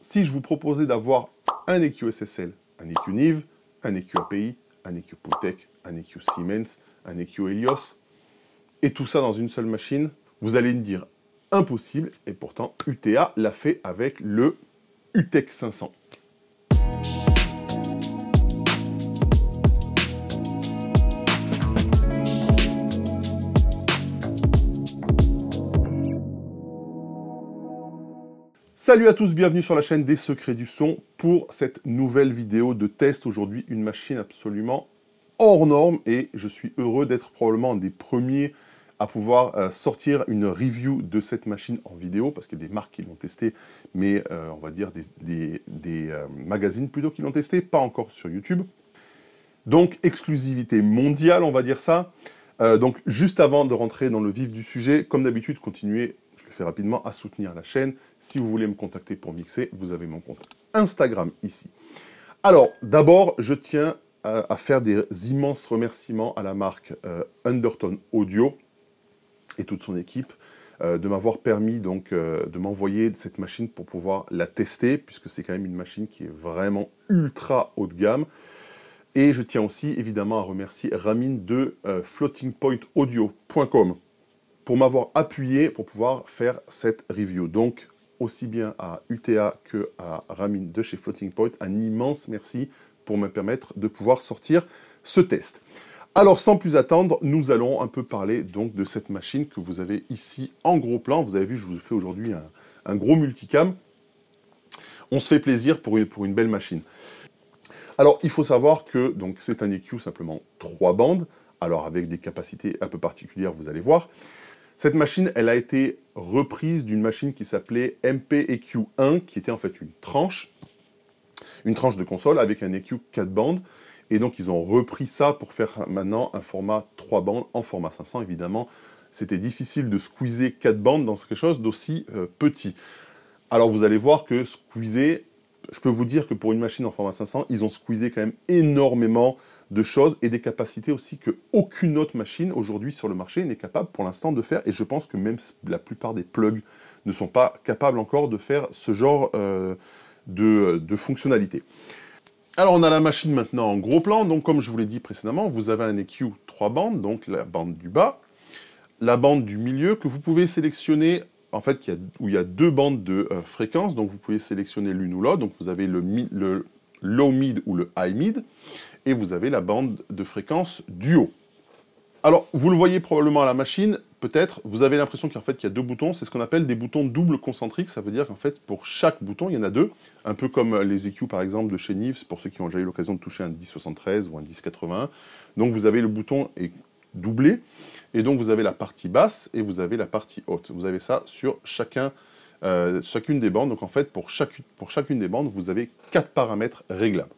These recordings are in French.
si je vous proposais d'avoir un EQ SSL, un EQ NIV, un EQ API, un EQ un EQ Siemens, un EQ Helios, et tout ça dans une seule machine, vous allez me dire impossible, et pourtant UTA l'a fait avec le UTEC 500. Salut à tous, bienvenue sur la chaîne des secrets du son pour cette nouvelle vidéo de test. Aujourd'hui, une machine absolument hors norme et je suis heureux d'être probablement des premiers à pouvoir euh, sortir une review de cette machine en vidéo parce qu'il y a des marques qui l'ont testé mais euh, on va dire des, euh, magazines plutôt qui l'ont testé pas encore sur YouTube. Donc, exclusivité mondiale, on va dire ça. donc, juste avant de rentrer dans le vif du sujet, comme d'habitude, continuez je fais rapidement, à soutenir la chaîne. Si vous voulez me contacter pour mixer, vous avez mon compte Instagram ici. Alors, d'abord, je tiens à, faire des immenses remerciements à la marque Underton euh, Undertone Audio et toute son équipe euh, de m'avoir permis donc euh, de m'envoyer cette machine pour pouvoir la tester, puisque c'est quand même une machine qui est vraiment ultra haut de gamme. Et je tiens aussi évidemment à remercier Ramin de floatingpointaudio.com pour m'avoir appuyé pour pouvoir faire cette review. Donc, aussi bien à UTA que à Ramin de chez Floating Point, un immense merci pour me permettre de pouvoir sortir ce test. Alors sans plus attendre, nous allons un peu parler donc de cette machine que vous avez ici en gros plan. Vous avez vu, je vous fais aujourd'hui un, gros multicam. On se fait plaisir pour une, pour une belle machine. Alors il faut savoir que donc c'est un EQ simplement trois bandes, alors avec des capacités un peu particulières, vous allez voir. Cette machine, elle a été reprise d'une machine qui s'appelait MPEQ1, qui était en fait une tranche, une tranche de console avec un EQ 4 bandes. Et donc, ils ont repris ça pour faire maintenant un format 3 bandes en format 500. Évidemment, c'était difficile de squeezer 4 bandes dans quelque chose d'aussi euh, petit. Alors, vous allez voir que squeezer, je peux vous dire que pour une machine en format 500, ils ont squeezé quand même énormément de choses et des capacités aussi que aucune autre machine aujourd'hui sur le marché n'est capable pour l'instant de faire. Et je pense que même la plupart des plugs ne sont pas capables encore de faire ce genre euh, de, fonctionnalités. Alors on a la machine maintenant en gros plan, donc comme je vous l'ai dit précédemment, vous avez un EQ 3 bandes, donc la bande du bas, la bande du milieu que vous pouvez sélectionner, en fait où il y a deux bandes de fréquences euh, fréquence, donc vous pouvez sélectionner l'une ou l'autre, donc vous avez le, le low mid ou le high mid, et vous avez la bande de fréquence du haut. Alors, vous le voyez probablement à la machine, peut-être, vous avez l'impression qu'en fait, il y a deux boutons, c'est ce qu'on appelle des boutons double concentriques, ça veut dire qu'en fait, pour chaque bouton, il y en a deux, un peu comme les EQ, par exemple, de chez Nivs, pour ceux qui ont déjà eu l'occasion de toucher un 1073 ou un 1080. Donc, vous avez le bouton doublé, et donc vous avez la partie basse et vous avez la partie haute. Vous avez ça sur euh, chacune des bandes, donc en fait, pour chacune des bandes, vous avez quatre paramètres réglables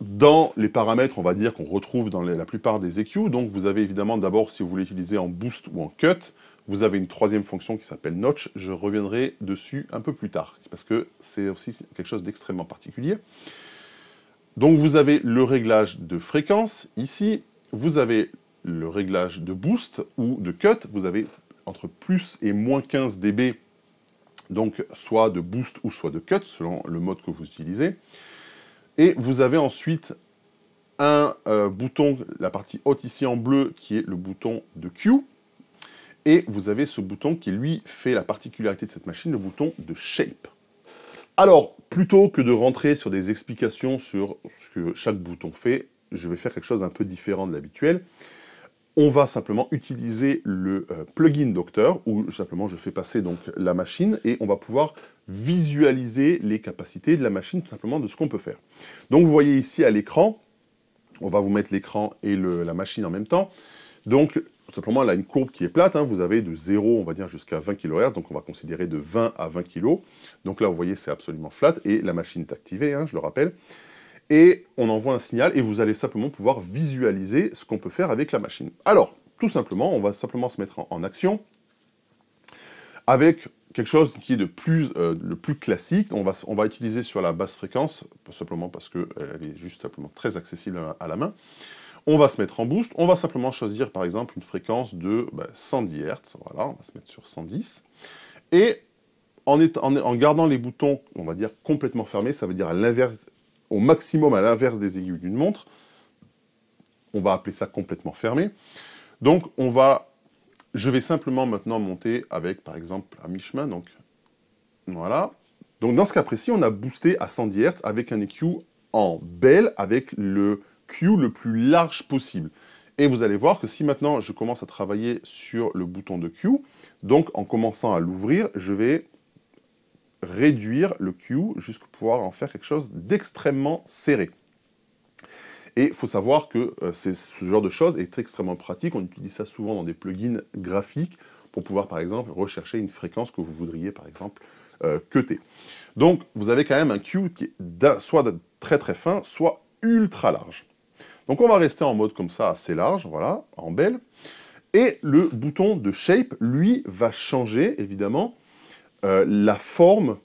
dans les paramètres, on va dire, qu'on retrouve dans la plupart des EQ, donc vous avez évidemment d'abord, si vous voulez utiliser en boost ou en cut, vous avez une troisième fonction qui s'appelle notch. Je reviendrai dessus un peu plus tard, parce que c'est aussi quelque chose d'extrêmement particulier. Donc vous avez le réglage de fréquence ici, vous avez le réglage de boost ou de cut, vous avez entre plus et moins 15 dB, donc soit de boost ou soit de cut, selon le mode que vous utilisez. Et vous avez ensuite un euh, bouton, la partie haute ici en bleu, qui est le bouton de Q. Et vous avez ce bouton qui, lui, fait la particularité de cette machine, le bouton de Shape. Alors, plutôt que de rentrer sur des explications sur ce que chaque bouton fait, je vais faire quelque chose d'un peu différent de l'habituel on va simplement utiliser le euh, plugin Docteur, où simplement je fais passer donc la machine, et on va pouvoir visualiser les capacités de la machine, tout simplement de ce qu'on peut faire. Donc vous voyez ici à l'écran, on va vous mettre l'écran et la machine en même temps. Donc simplement, elle a une courbe qui est plate. Hein. Vous avez de 0, on va dire, jusqu'à 20 kHz. Donc, on va considérer de 20 à 20 kg. Donc là, vous voyez, c'est absolument flat. Et la machine est activée, hein, je le rappelle et on envoie un signal et vous allez simplement pouvoir visualiser ce qu'on peut faire avec la machine. Alors, tout simplement, on va simplement se mettre en, action avec quelque chose qui est de plus, euh, le plus classique. On va, on va utiliser sur la basse fréquence, simplement parce qu'elle euh, est juste simplement très accessible à, la main. On va se mettre en boost. On va simplement choisir, par exemple, une fréquence de 110 bah, Hz. Voilà, on va se mettre sur 110. Et en, gardant les boutons, on va dire, complètement fermés, ça veut dire à l'inverse au maximum à l'inverse des aiguilles d'une montre. On va appeler ça complètement fermé. Donc on va, je vais simplement maintenant monter avec par exemple à mi-chemin, donc voilà. Donc dans ce cas précis, on a boosté à 110 Hz avec un EQ en belle avec le Q le plus large possible. Et vous allez voir que si maintenant je commence à travailler sur le bouton de Q, donc en commençant à l'ouvrir, je vais réduire le Q jusqu'à pouvoir en faire quelque chose d'extrêmement serré. Et il faut savoir que euh, ce genre de choses est extrêmement pratique. On utilise ça souvent dans des plugins graphiques pour pouvoir, par exemple, rechercher une fréquence que vous voudriez, par exemple, euh, cuter. Donc, vous avez quand même un Q qui est soit très très fin, soit ultra large. Donc, on va rester en mode comme ça, assez large, voilà, en belle. Et le bouton de shape, lui, va changer, évidemment, euh, la forme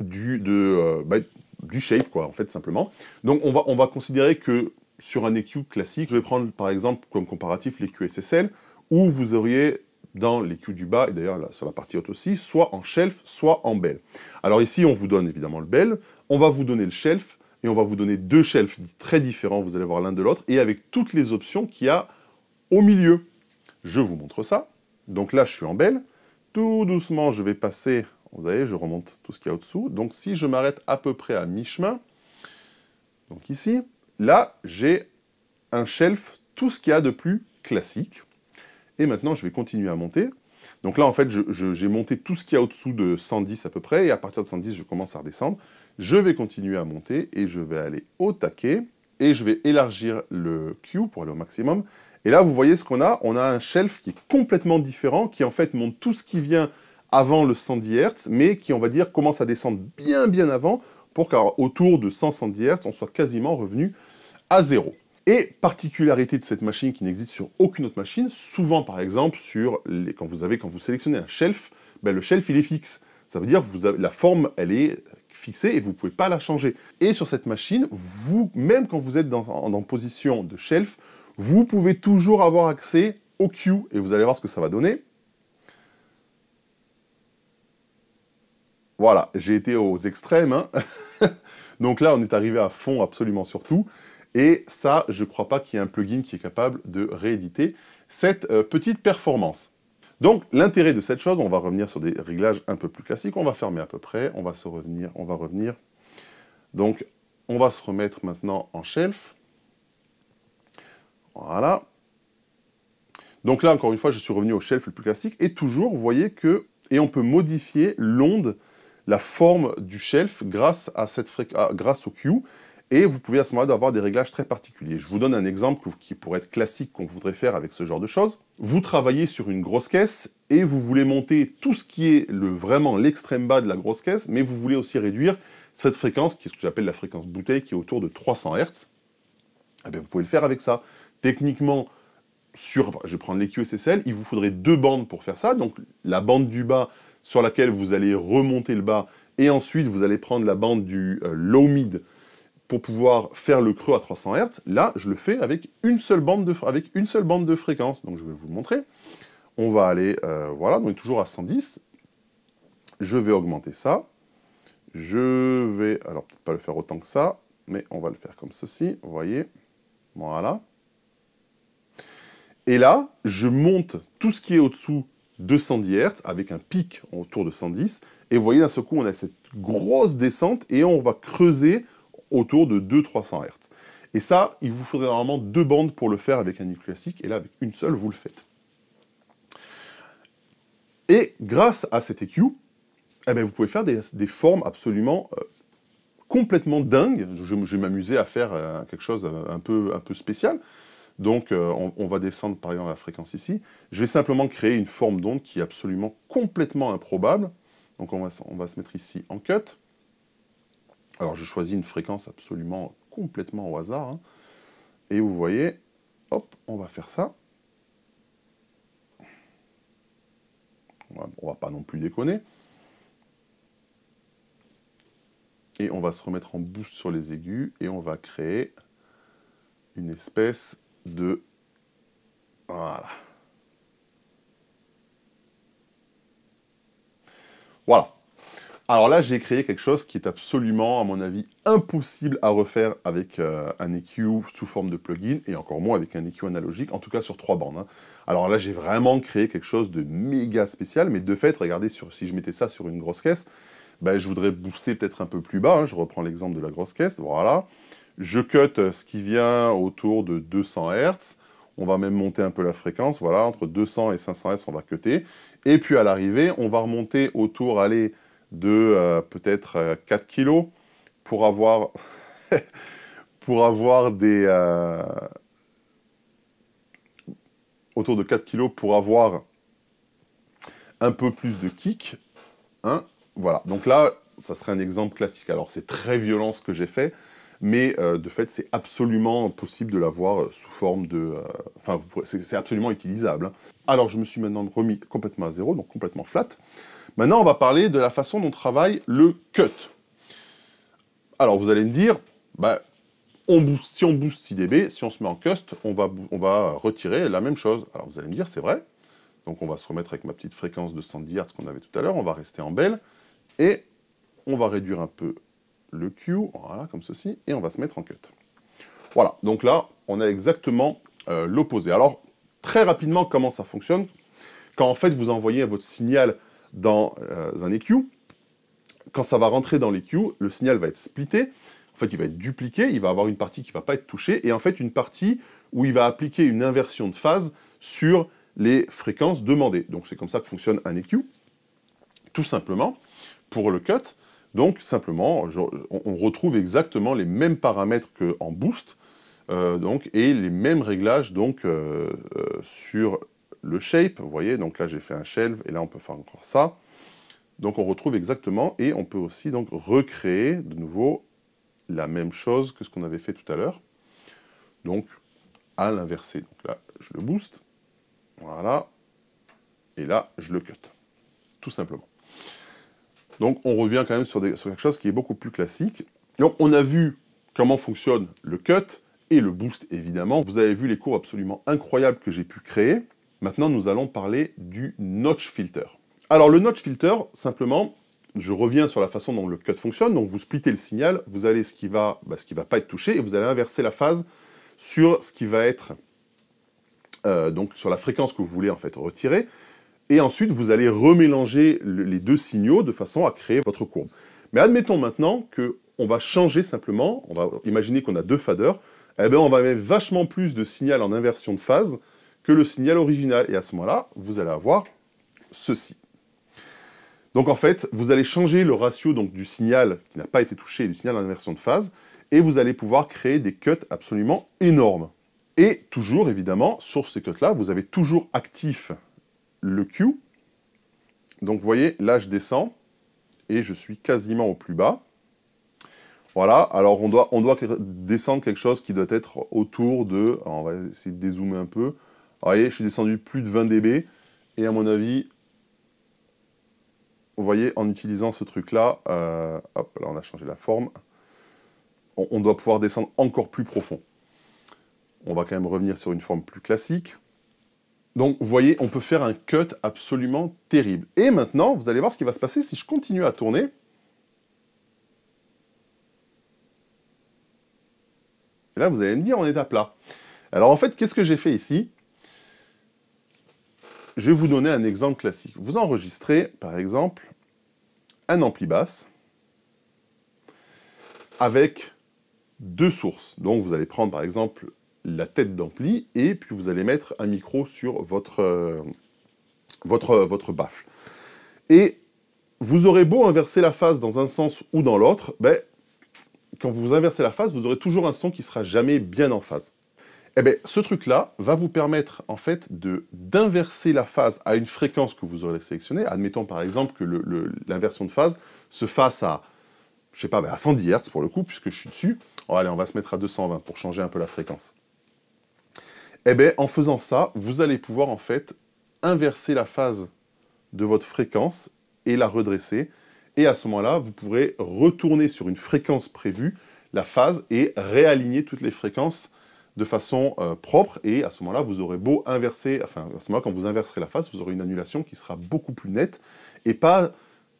euh, bah, du, shape, quoi, en fait, simplement. Donc, on va, on va considérer que sur un EQ classique, je vais prendre par exemple comme comparatif l'EQ SSL, où vous auriez dans l'EQ du bas, et d'ailleurs sur la partie haute aussi, soit en shelf, soit en belle. Alors ici, on vous donne évidemment le belle. on va vous donner le shelf, et on va vous donner deux shelves très différents, vous allez voir l'un de l'autre, et avec toutes les options qu'il y a au milieu. Je vous montre ça. Donc là, je suis en belle tout doucement, je vais passer, vous voyez, je remonte tout ce qu'il y a au-dessous. Donc si je m'arrête à peu près à mi-chemin, donc ici, là, j'ai un shelf, tout ce qu'il y a de plus classique. Et maintenant, je vais continuer à monter. Donc là, en fait, j'ai monté tout ce qu'il y a au-dessous de 110 à peu près, et à partir de 110, je commence à redescendre. Je vais continuer à monter, et je vais aller au taquet et je vais élargir le Q pour aller au maximum. Et là, vous voyez ce qu'on a. On a un shelf qui est complètement différent, qui en fait monte tout ce qui vient avant le 110 Hz, mais qui, on va dire, commence à descendre bien, bien avant, pour qu'autour de 100-110 Hz, on soit quasiment revenu à zéro. Et particularité de cette machine qui n'existe sur aucune autre machine, souvent par exemple sur les, quand vous avez quand vous sélectionnez un shelf, ben, le shelf il est fixe. Ça veut dire que la forme elle est et vous ne pouvez pas la changer. Et sur cette machine, vous, même quand vous êtes dans, en position de shelf, vous pouvez toujours avoir accès au q et vous allez voir ce que ça va donner. Voilà, j'ai été aux extrêmes. Hein. Donc là, on est arrivé à fond absolument sur tout. Et ça, je ne crois pas qu'il y ait un plugin qui est capable de rééditer cette euh, petite performance. Donc l'intérêt de cette chose, on va revenir sur des réglages un peu plus classiques, on va fermer à peu près, on va se revenir, on va revenir. Donc on va se remettre maintenant en shelf. Voilà. Donc là, encore une fois, je suis revenu au shelf le plus classique, et toujours, vous voyez que, et on peut modifier l'onde, la forme du shelf grâce, à cette grâce au Q, et vous pouvez à ce moment-là avoir des réglages très particuliers. Je vous donne un exemple qui pourrait être classique qu'on voudrait faire avec ce genre de choses. Vous travaillez sur une grosse caisse et vous voulez monter tout ce qui est le, vraiment l'extrême bas de la grosse caisse, mais vous voulez aussi réduire cette fréquence, qui est ce que j'appelle la fréquence bouteille, qui est autour de 300 Hz. Eh vous pouvez le faire avec ça. Techniquement, sur, je vais prendre les QSSL, il vous faudrait deux bandes pour faire ça. Donc la bande du bas sur laquelle vous allez remonter le bas, et ensuite vous allez prendre la bande du euh, low mid pour pouvoir faire le creux à 300 Hz. Là, je le fais avec une seule bande de, fréquence. Donc, je vais vous le montrer. On va aller, euh, voilà, donc toujours à 110. Je vais augmenter ça. Je vais, alors peut-être pas le faire autant que ça, mais on va le faire comme ceci, vous voyez. Voilà. Et là, je monte tout ce qui est au-dessous de 110 Hz avec un pic autour de 110. Et vous voyez, d'un seul coup, on a cette grosse descente et on va creuser autour de 2 300 Hz. Et ça, il vous faudrait normalement deux bandes pour le faire avec un nid classique, et là, avec une seule, vous le faites. Et grâce à cet EQ, eh bien, vous pouvez faire des, des formes absolument euh, complètement dingues. Je, vais m'amuser à faire euh, quelque chose euh, un peu, un peu spécial. Donc, on, on, va descendre par exemple la fréquence ici. Je vais simplement créer une forme d'onde qui est absolument complètement improbable. Donc, on va, on va se mettre ici en cut. Alors je choisis une fréquence absolument complètement au hasard. Hein. et vous voyez, hop, on va faire ça. On ne va pas non plus déconner. Et on va se remettre en boost sur les aigus et on va créer une espèce de... Voilà. Voilà. Alors là, j'ai créé quelque chose qui est absolument, à mon avis, impossible à refaire avec euh, un EQ sous forme de plugin, et encore moins avec un EQ analogique, en tout cas sur trois bandes. Hein. Alors là, j'ai vraiment créé quelque chose de méga spécial, mais de fait, regardez, sur, si je mettais ça sur une grosse caisse, ben, je voudrais booster peut-être un peu plus bas, hein. je reprends l'exemple de la grosse caisse, voilà. Je cut euh, ce qui vient autour de 200 Hz, on va même monter un peu la fréquence, voilà, entre 200 et 500 Hz, on va cutter. Et puis à l'arrivée, on va remonter autour, allez, de euh, peut-être 4 euh, kilos pour avoir, pour avoir des. Euh, autour de 4 kilos pour avoir un peu plus de kick. Hein voilà. Donc là, ça serait un exemple classique. Alors c'est très violent ce que j'ai fait, mais de fait c'est absolument possible de l'avoir sous forme de... Enfin, c'est absolument utilisable. Hein. Alors je me suis maintenant remis complètement à zéro, donc complètement flat. Maintenant, on va parler de la façon dont travaille le cut. Alors, vous allez me dire, bah, on si on booste 6 dB, si on se met en cut, on va, on va retirer la même chose. Alors, vous allez me dire, c'est vrai. Donc, on va se remettre avec ma petite fréquence de 110 Hz qu'on avait tout à l'heure. On va rester en belle. Et on va réduire un peu le Q, voilà, comme ceci, et on va se mettre en cut. Voilà, donc là, on a exactement euh, l'opposé. Alors, très rapidement, comment ça fonctionne Quand en fait, vous envoyez votre signal dans euh, un EQ. Quand ça va rentrer dans l'EQ, le signal va être splitté. En fait, il va être dupliqué. Il va avoir une partie qui ne va pas être touchée et en fait une partie où il va appliquer une inversion de phase sur les fréquences demandées. Donc c'est comme ça que fonctionne un EQ, tout simplement, pour le cut. Donc simplement, on retrouve exactement les mêmes paramètres qu'en boost, euh, donc, et les mêmes réglages donc, euh, sur le shape, vous voyez, donc là j'ai fait un shelf, et là on peut faire encore ça. Donc on retrouve exactement, et on peut aussi donc recréer de nouveau la même chose que ce qu'on avait fait tout à l'heure. Donc à l'inversé. Donc là, je le booste, voilà, et là, je le cut, tout simplement. Donc on revient quand même sur, des, sur quelque chose qui est beaucoup plus classique. Donc on a vu comment fonctionne le cut, et le boost évidemment. Vous avez vu les cours absolument incroyables que j'ai pu créer. Maintenant, nous allons parler du notch filter. Alors, le notch filter, simplement, je reviens sur la façon dont le cut fonctionne. Donc, vous splittez le signal, vous allez ce qui va, bah, ce qui va pas être touché, et vous allez inverser la phase sur ce qui va être, euh, donc sur la fréquence que vous voulez en fait retirer. Et ensuite, vous allez remélanger les deux signaux de façon à créer votre courbe. Mais admettons maintenant qu'on va changer simplement, on va imaginer qu'on a deux faders, eh bien on va mettre vachement plus de signal en inversion de phase, le signal original. Et à ce moment-là, vous allez avoir ceci. Donc en fait, vous allez changer le ratio donc, du signal qui n'a pas été touché du signal d'inversion de phase, et vous allez pouvoir créer des cuts absolument énormes. Et toujours, évidemment, sur ces cuts-là, vous avez toujours actif le Q. Donc vous voyez, là je descends, et je suis quasiment au plus bas. Voilà, alors on doit, on doit descendre quelque chose qui doit être autour de... on va essayer de dézoomer un peu. Vous ah, voyez, je suis descendu plus de 20 dB. Et à mon avis, vous voyez, en utilisant ce truc-là, euh, hop, là on a changé la forme, on, on, doit pouvoir descendre encore plus profond. On va quand même revenir sur une forme plus classique. Donc, vous voyez, on peut faire un cut absolument terrible. Et maintenant, vous allez voir ce qui va se passer si je continue à tourner. Et là, vous allez me dire, on est à plat. Alors, en fait, qu'est-ce que j'ai fait ici je vais vous donner un exemple classique. Vous enregistrez, par exemple, un ampli basse avec deux sources. Donc vous allez prendre, par exemple, la tête d'ampli et puis vous allez mettre un micro sur votre, euh, votre, euh, votre baffle. Et vous aurez beau inverser la phase dans un sens ou dans l'autre, ben, quand vous inversez la phase, vous aurez toujours un son qui sera jamais bien en phase. Eh ben, ce truc-là va vous permettre en fait de d'inverser la phase à une fréquence que vous aurez sélectionnée. Admettons par exemple que l'inversion de phase se fasse à, je sais pas, ben, à 110 Hz pour le coup, puisque je suis dessus. Oh, allez, on va se mettre à 220 pour changer un peu la fréquence. Eh ben en faisant ça, vous allez pouvoir en fait inverser la phase de votre fréquence et la redresser. Et à ce moment-là, vous pourrez retourner sur une fréquence prévue la phase et réaligner toutes les fréquences de façon euh, propre, et à ce moment-là, vous aurez beau inverser, enfin, à ce moment-là, quand vous inverserez la face, vous aurez une annulation qui sera beaucoup plus nette, et pas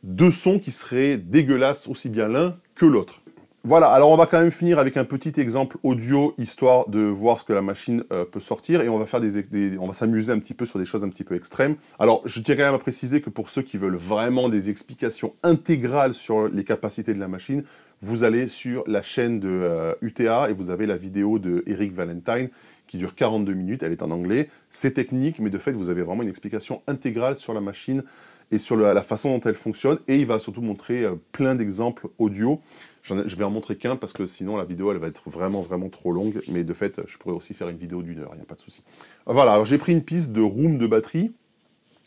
deux sons qui seraient dégueulasses aussi bien l'un que l'autre. Voilà, alors on va quand même finir avec un petit exemple audio, histoire de voir ce que la machine euh, peut sortir, et on va faire des, on va s'amuser un petit peu sur des choses un petit peu extrêmes. Alors, je tiens quand même à préciser que pour ceux qui veulent vraiment des explications intégrales sur les capacités de la machine, vous allez sur la chaîne de UTA euh, et vous avez la vidéo de Eric Valentine qui dure 42 minutes, elle est en anglais, c'est technique, mais de fait, vous avez vraiment une explication intégrale sur la machine et sur la façon dont elle fonctionne, et il va surtout montrer euh, plein d'exemples audio je vais en montrer qu'un parce que sinon la vidéo elle va être vraiment vraiment trop longue. Mais de fait, je pourrais aussi faire une vidéo d'une heure, il n'y a pas de souci. Voilà, j'ai pris une piste de room de batterie.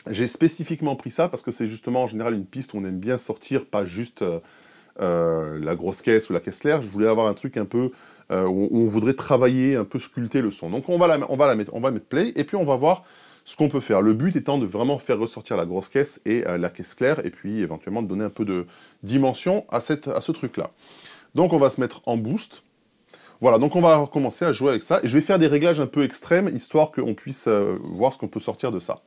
J'ai spécifiquement pris ça parce que c'est justement en général une piste où on aime bien sortir, pas juste euh, euh, la grosse caisse ou la caisse claire. Je voulais avoir un truc un peu euh, où on voudrait travailler, un peu sculpter le son. Donc on va la, on va la mettre, on va mettre play et puis on va voir ce qu'on peut faire. Le but étant de vraiment faire ressortir la grosse caisse et euh, la caisse claire, et puis éventuellement de donner un peu de dimension à, cette, à ce truc-là. Donc on va se mettre en boost. Voilà, donc on va recommencer à jouer avec ça. Et je vais faire des réglages un peu extrêmes, histoire qu'on puisse euh, voir ce qu'on peut sortir de ça.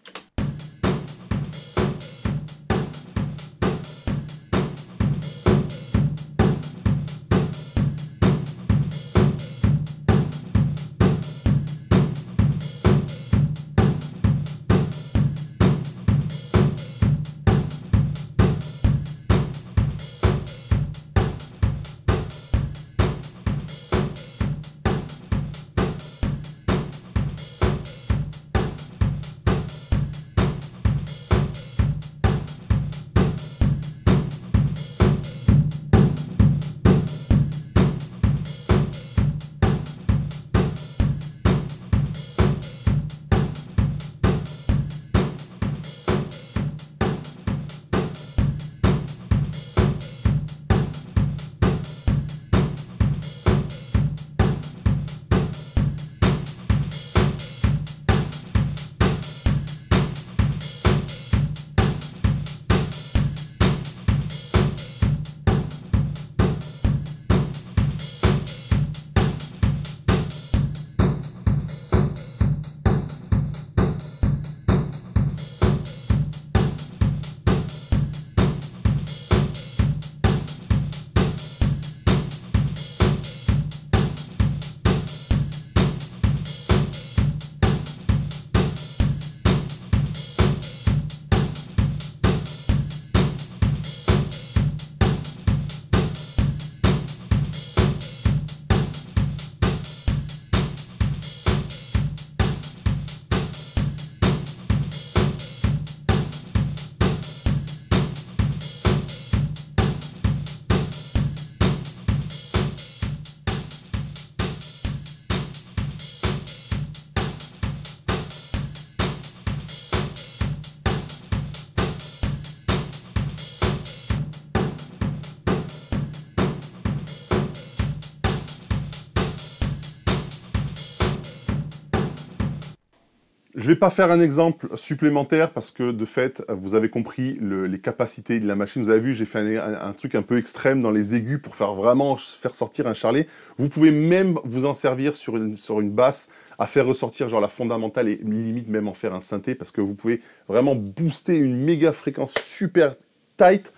Je ne vais pas faire un exemple supplémentaire parce que de fait, vous avez compris les capacités de la machine. Vous avez vu, j'ai fait un, truc un peu extrême dans les aigus pour faire vraiment faire sortir un charlet. Vous pouvez même vous en servir sur une, sur une basse à faire ressortir genre la fondamentale et limite même en faire un synthé parce que vous pouvez vraiment booster une méga fréquence super tight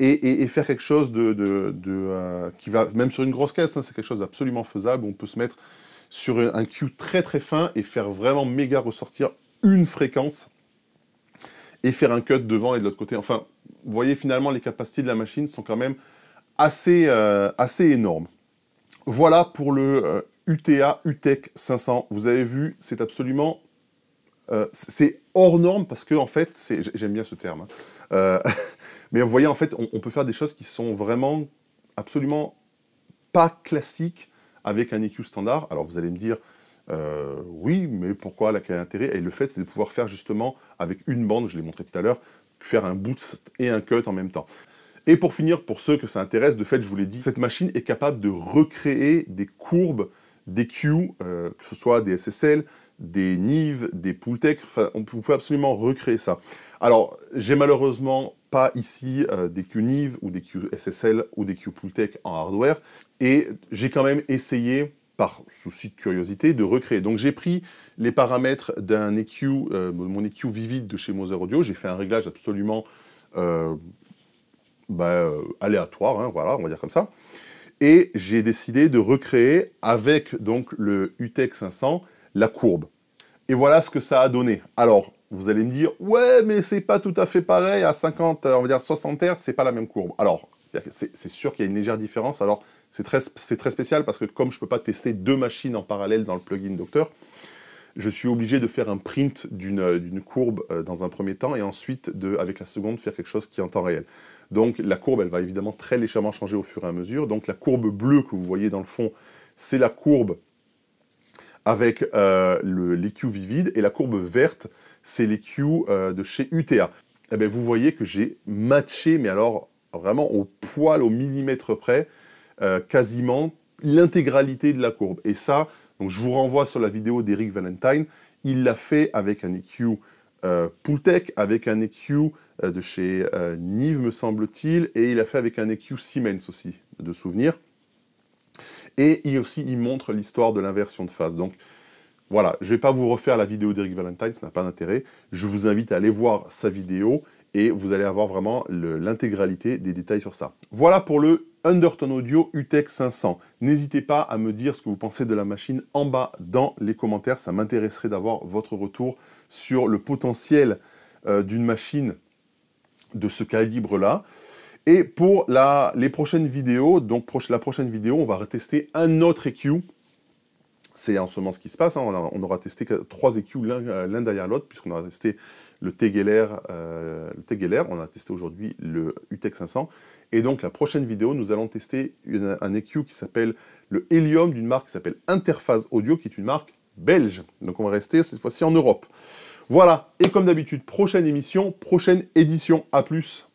et, faire quelque chose de, euh, qui va même sur une grosse caisse. Hein, c'est quelque chose d'absolument faisable. On peut se mettre sur un cue très très fin et faire vraiment méga ressortir une fréquence et faire un cut devant et de l'autre côté. Enfin, vous voyez finalement les capacités de la machine sont quand même assez, euh, assez énormes. Voilà pour le UTA UTEC 500. Vous avez vu, c'est absolument... Euh, c'est hors norme parce que en fait, j'aime bien ce terme. Hein. Euh, mais vous voyez, en fait, on peut faire des choses qui sont vraiment absolument pas classiques avec un EQ standard. Alors vous allez me dire, euh, oui, mais pourquoi, la quel intérêt Et le fait, c'est de pouvoir faire justement, avec une bande, je l'ai montré tout à l'heure, faire un boost et un cut en même temps. Et pour finir, pour ceux que ça intéresse, de fait, je vous l'ai dit, cette machine est capable de recréer des courbes, des euh, que ce soit des SSL, des NIV, des POOLTECH, enfin, on peut absolument recréer ça. Alors, j'ai malheureusement pas ici euh, des QNIV ou des QSSL ou des QPoolTech en hardware, et j'ai quand même essayé, par souci de curiosité, de recréer. Donc j'ai pris les paramètres d'un EQ, euh, mon EQ Vivid de chez Moser Audio, j'ai fait un réglage absolument euh, bah, aléatoire, hein, voilà, on va dire comme ça, et j'ai décidé de recréer avec donc le UTEC 500 la courbe. Et voilà ce que ça a donné. Alors, vous allez me dire, ouais, mais c'est pas tout à fait pareil, à 50, euh, on va dire 60 Hz, c'est pas la même courbe. Alors, c'est sûr qu'il y a une légère différence. Alors, c'est très, très, spécial parce que comme je ne peux pas tester deux machines en parallèle dans le plugin Docteur, je suis obligé de faire un print d'une euh, courbe euh, dans un premier temps et ensuite, de, avec la seconde, faire quelque chose qui est en temps réel. Donc, la courbe, elle va évidemment très légèrement changer au fur et à mesure. Donc, la courbe bleue que vous voyez dans le fond, c'est la courbe avec euh, l'EQ Vivid, et la courbe verte, c'est l'EQ euh, de chez UTA. Eh bien, vous voyez que j'ai matché, mais alors vraiment au poil, au millimètre près, euh, quasiment l'intégralité de la courbe. Et ça, donc je vous renvoie sur la vidéo d'Eric Valentine, il l'a fait avec un EQ euh, avec un EQ de chez Nive, me semble-t-il, et il a fait avec un EQ Siemens aussi, de souvenir. Et il aussi, il montre l'histoire de l'inversion de phase. Donc, voilà, je ne vais pas vous refaire la vidéo d'Eric Valentine, ça n'a pas d'intérêt. Je vous invite à aller voir sa vidéo et vous allez avoir vraiment l'intégralité des détails sur ça. Voilà pour le Undertone Audio UTEC 500. N'hésitez pas à me dire ce que vous pensez de la machine en bas dans les commentaires. Ça m'intéresserait d'avoir votre retour sur le potentiel euh, d'une machine de ce calibre-là. Et pour la, les prochaines vidéos, donc la prochaine vidéo, on va tester un autre EQ. C'est en ce moment ce qui se passe. Hein. On, aura testé trois EQ euh, l'un derrière l'autre, puisqu'on a testé le Tegeler, euh, le On a testé aujourd'hui le UTEC 500. Et donc, la prochaine vidéo, nous allons tester un EQ qui s'appelle le Helium, d'une marque qui s'appelle Interface Audio, qui est une marque belge. Donc, on va rester cette fois-ci en Europe. Voilà. Et comme d'habitude, prochaine émission, prochaine édition. À plus.